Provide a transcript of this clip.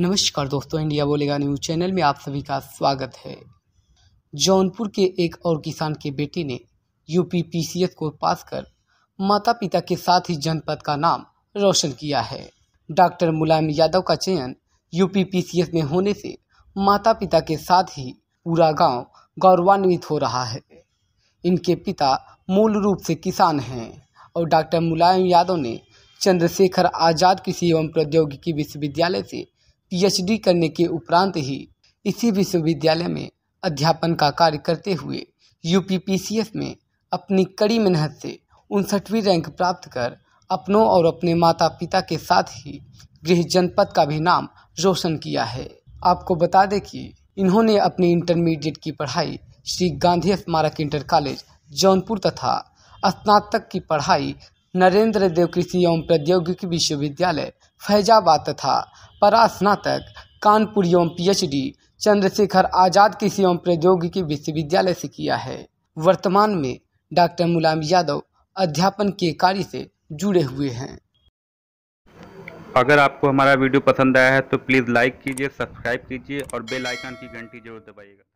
नमस्कार दोस्तों इंडिया बोलेगा न्यूज चैनल में आप सभी का स्वागत है जौनपुर के एक और किसान के बेटे ने यूपी पीसीएस को पास कर माता पिता के साथ ही जनपद का नाम रोशन किया है डॉक्टर मुलायम यादव का चयन यूपी पीसीएस में होने से माता पिता के साथ ही पूरा गांव गौरवान्वित हो रहा है इनके पिता मूल रूप से किसान हैं और डॉक्टर मुलायम यादव ने चंद्रशेखर आज़ाद कृषि एवं प्रौद्योगिकी विश्वविद्यालय से पीएचडी करने के उपरांत ही इसी विश्वविद्यालय में अध्यापन का कार्य करते हुए यू में अपनी कड़ी मेहनत से उनसठवीं रैंक प्राप्त कर अपनों और अपने माता पिता के साथ ही गृह जनपद का भी नाम रोशन किया है आपको बता दें कि इन्होंने अपनी इंटरमीडिएट की पढ़ाई श्री गांधी स्मारक इंटर कॉलेज जौनपुर तथा स्नातक की पढ़ाई नरेंद्र देव कृषि एवं प्रौद्योगिकी विश्वविद्यालय फैजाबाद तथा परास्नातक कानपुर एवं पीएचडी चंद्रशेखर आजाद कृषि एवं प्रौद्योगिकी विश्वविद्यालय से किया है वर्तमान में डॉक्टर मुलायम यादव अध्यापन के कार्य से जुड़े हुए हैं अगर आपको हमारा वीडियो पसंद आया है तो प्लीज़ लाइक कीजिए सब्सक्राइब कीजिए और बेल आइकन की घंटी जरूर दबाइएगा